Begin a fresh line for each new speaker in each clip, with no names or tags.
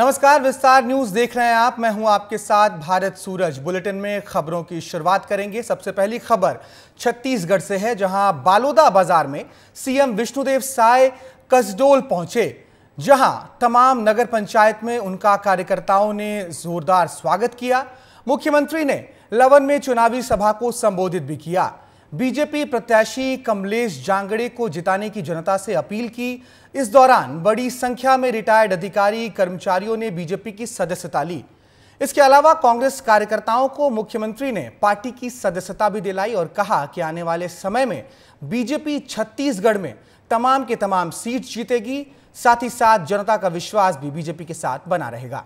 नमस्कार विस्तार न्यूज देख रहे हैं आप मैं हूं आपके साथ भारत सूरज बुलेटिन में खबरों की शुरुआत करेंगे सबसे पहली खबर छत्तीसगढ़ से है जहां बालोदा बाजार में सीएम विष्णुदेव साय कसडोल पहुंचे जहां तमाम नगर पंचायत में उनका कार्यकर्ताओं ने जोरदार स्वागत किया मुख्यमंत्री ने लवन में चुनावी सभा को संबोधित भी किया बीजेपी प्रत्याशी कमलेश जांगड़े को जिताने की जनता से अपील की इस दौरान बड़ी संख्या में रिटायर्ड अधिकारी कर्मचारियों ने बीजेपी की सदस्यता ली इसके अलावा कांग्रेस कार्यकर्ताओं को मुख्यमंत्री ने पार्टी की सदस्यता भी दिलाई और कहा कि आने वाले समय में बीजेपी छत्तीसगढ़ में तमाम के तमाम सीट जीतेगी साथ ही साथ जनता का विश्वास भी बीजेपी के साथ बना रहेगा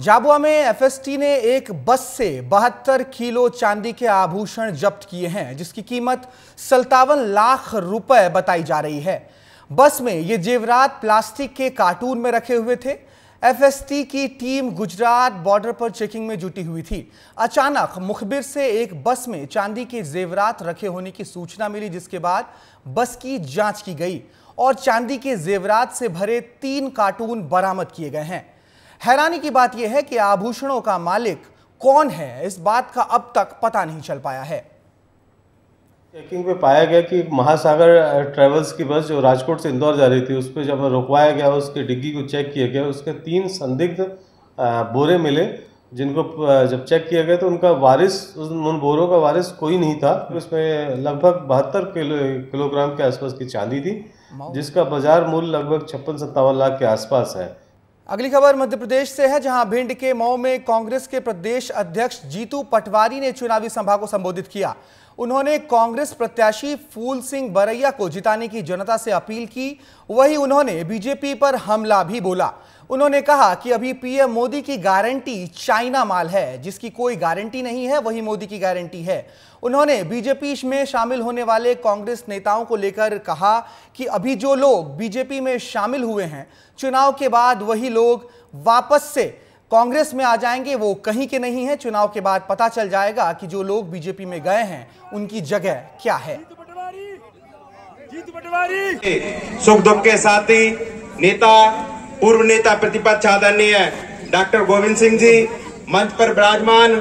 जाबुआ में एफएसटी ने एक बस से बहत्तर किलो चांदी के आभूषण जब्त किए हैं जिसकी कीमत सत्तावन लाख रुपए बताई जा रही है बस में ये जेवरात प्लास्टिक के कार्टून में रखे हुए थे एफएसटी की टीम गुजरात बॉर्डर पर चेकिंग में जुटी हुई थी अचानक मुखबिर से एक बस में चांदी के जेवरात रखे होने की सूचना मिली जिसके बाद बस की जांच की गई और चांदी के जेवरात से भरे तीन कार्टून बरामद किए गए हैं हैरानी की बात यह है कि आभूषणों का मालिक कौन है इस बात का अब तक पता नहीं चल पाया है चेकिंग पे
पाया गया कि महासागर ट्रेवल्स की बस जो राजकोट से इंदौर जा रही थी उस पर जब रुकवाया गया उसके डिग्गी को चेक किया गया उसके तीन संदिग्ध बोरे मिले जिनको जब चेक किया गया तो उनका वारिस उन बोरों का वारिस कोई नहीं था उसमें लगभग बहत्तर किलो किलोग्राम के आसपास की चांदी थी जिसका बाजार मूल्य लगभग छप्पन सत्तावन लाख के आसपास है
अगली खबर मध्य प्रदेश से है जहां भिंड के मऊ में कांग्रेस के प्रदेश अध्यक्ष जीतू पटवारी ने चुनावी सभा को संबोधित किया उन्होंने कांग्रेस प्रत्याशी फूल सिंह बरैया को जिताने की जनता से अपील की वहीं उन्होंने बीजेपी पर हमला भी बोला उन्होंने कहा कि अभी पीएम मोदी की गारंटी चाइना माल है जिसकी कोई गारंटी नहीं है वही मोदी की गारंटी है उन्होंने बीजेपी में शामिल होने वाले कांग्रेस नेताओं को लेकर कहा कि अभी जो लोग बीजेपी में शामिल हुए हैं चुनाव के बाद वही लोग वापस से कांग्रेस में आ जाएंगे वो कहीं के नहीं है चुनाव के बाद पता चल जाएगा कि जो लोग बीजेपी में गए हैं उनकी जगह क्या है
सुख दुख के ही नेता पूर्व नेता प्रतिपक्ष आदरणीय डॉक्टर गोविंद सिंह जी मंच पर विराजमान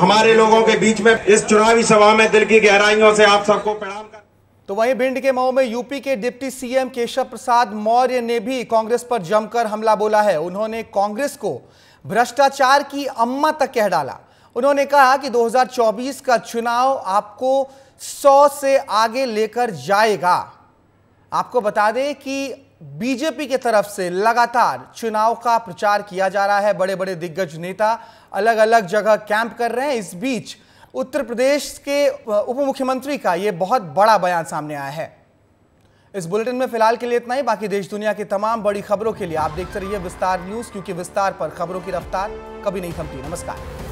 हमारे लोगों के
बीच में इस चुनावी सभा में दिल की गहराइयों से आप सबको प्रणाम कर
तो वहीं भिंड के मऊ में यूपी के डिप्टी सीएम केशव प्रसाद मौर्य ने भी कांग्रेस पर जमकर हमला बोला है उन्होंने कांग्रेस को भ्रष्टाचार की अम्मा तक कह डाला उन्होंने कहा कि 2024 का चुनाव आपको 100 से आगे लेकर जाएगा आपको बता दें कि बीजेपी के तरफ से लगातार चुनाव का प्रचार किया जा रहा है बड़े बड़े दिग्गज नेता अलग अलग जगह कैंप कर रहे हैं इस बीच उत्तर प्रदेश के उप मुख्यमंत्री का ये बहुत बड़ा बयान सामने आया है इस बुलेटिन में फिलहाल के लिए इतना ही बाकी देश दुनिया की तमाम बड़ी खबरों के लिए आप देखते रहिए विस्तार न्यूज क्योंकि विस्तार पर खबरों की रफ्तार कभी नहीं थमती नमस्कार